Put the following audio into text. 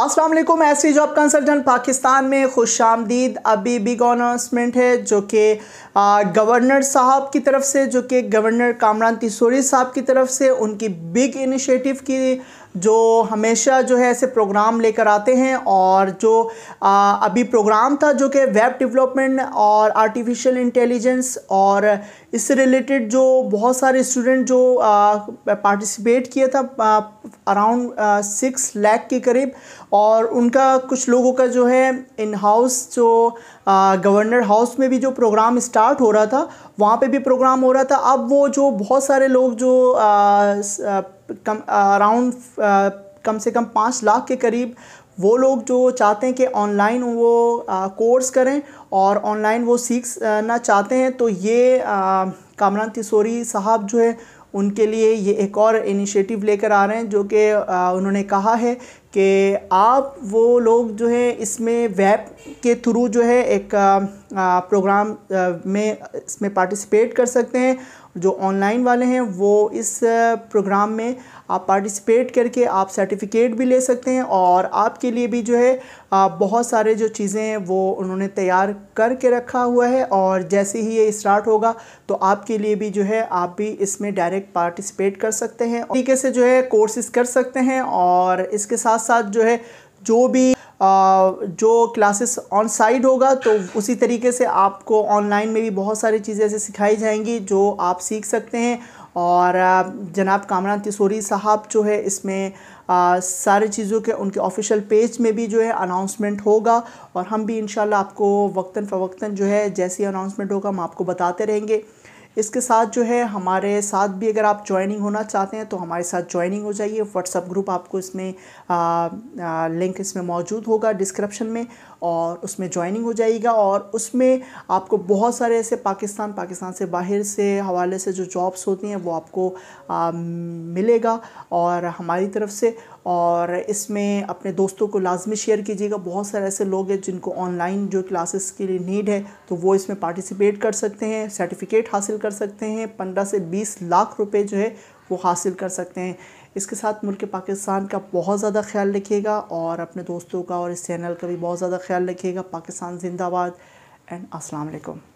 अस्सलाम S T job consultant Pakistan में खुश आमदीद अभी बिग अनाउंसमेंट है जो कि गवर्नर साहब की तरफ से जो कि गवर्नर कामरान तिसोरी साहब की तरफ से उनकी बिग इनिशिएटिव की जो हमेशा जो है ऐसे प्रोग्राम लेकर आते हैं और जो आ, अभी प्रोग्राम था जो कि वेब डेवलपमेंट और आर्टिफिशियल इंटेलिजेंस और इससे रिलेटेड जो बहुत सारे स्टूडेंट जो पार्टिसिपेट किए था अराउंड सिक्स लैख के करीब और उनका कुछ लोगों का जो है इन हाउस जो गवर्नर हाउस में भी जो प्रोग्राम स्टार्ट हो रहा था वहाँ पे भी प्रोग्राम हो रहा था अब वो जो बहुत सारे लोग जो आ, आ, कम अराउंड कम से कम पाँच लाख के करीब वो लोग जो चाहते हैं कि ऑनलाइन वो आ, कोर्स करें और ऑनलाइन वो सीखना चाहते हैं तो ये कामरान तिसोरी साहब जो है उनके लिए ये एक और इनिशिएटिव लेकर आ रहे हैं जो कि उन्होंने कहा है कि आप वो लोग जो है इसमें वेब के थ्रू जो है एक आ, प्रोग्राम आ, में इसमें पार्टिसिपेट कर सकते हैं जो ऑनलाइन वाले हैं वो इस प्रोग्राम में आप पार्टिसिपेट करके आप सर्टिफिकेट भी ले सकते हैं और आपके लिए भी जो है बहुत सारे जो चीज़ें हैं वो उन्होंने तैयार करके रखा हुआ है और जैसे ही ये स्टार्ट होगा तो आपके लिए भी जो है आप भी इसमें डायरेक्ट पार्टिसिपेट कर सकते हैं तरीके से जो है कोर्सेज कर सकते हैं और इसके साथ साथ जो है जो भी जो क्लासेस ऑन साइड होगा तो उसी तरीके से आपको ऑनलाइन में भी बहुत सारी चीज़ें ऐसे सिखाई जाएंगी जो आप सीख सकते हैं और जनाब कामरान तिसोरी साहब जो है इसमें सारी चीज़ों के उनके ऑफिशियल पेज में भी जो है अनाउंसमेंट होगा और हम भी इन आपको वक्ता फ़वक्ता जो है जैसी अनाउंसमेंट होगा हम आपको बताते रहेंगे इसके साथ जो है हमारे साथ भी अगर आप ज्वाइनिंग होना चाहते हैं तो हमारे साथ ज्वाइनिंग हो जाइए व्हाट्सअप ग्रुप आपको इसमें आ, आ, लिंक इसमें मौजूद होगा डिस्क्रिप्शन में और उसमें ज्वाइनिंग हो जाएगा और उसमें आपको बहुत सारे ऐसे पाकिस्तान पाकिस्तान से बाहर से हवाले से जो जॉब्स होती हैं वो आपको आ, मिलेगा और हमारी तरफ से और इसमें अपने दोस्तों को लाजमी शेयर कीजिएगा बहुत सारे ऐसे लोग हैं जिनको ऑनलाइन जो क्लासेस के लिए नीड है तो वो इसमें पार्टिसिपेट कर सकते हैं सर्टिफिकेट हासिल कर सकते हैं पंद्रह से बीस लाख रुपए जो है वो हासिल कर सकते हैं इसके साथ मुल्क पाकिस्तान का बहुत ज़्यादा ख्याल रखिएगा और अपने दोस्तों का और इस चैनल का भी बहुत ज़्यादा ख्याल रखिएगा पाकिस्तान जिंदाबाद एंड अस्सलाम वालेकुम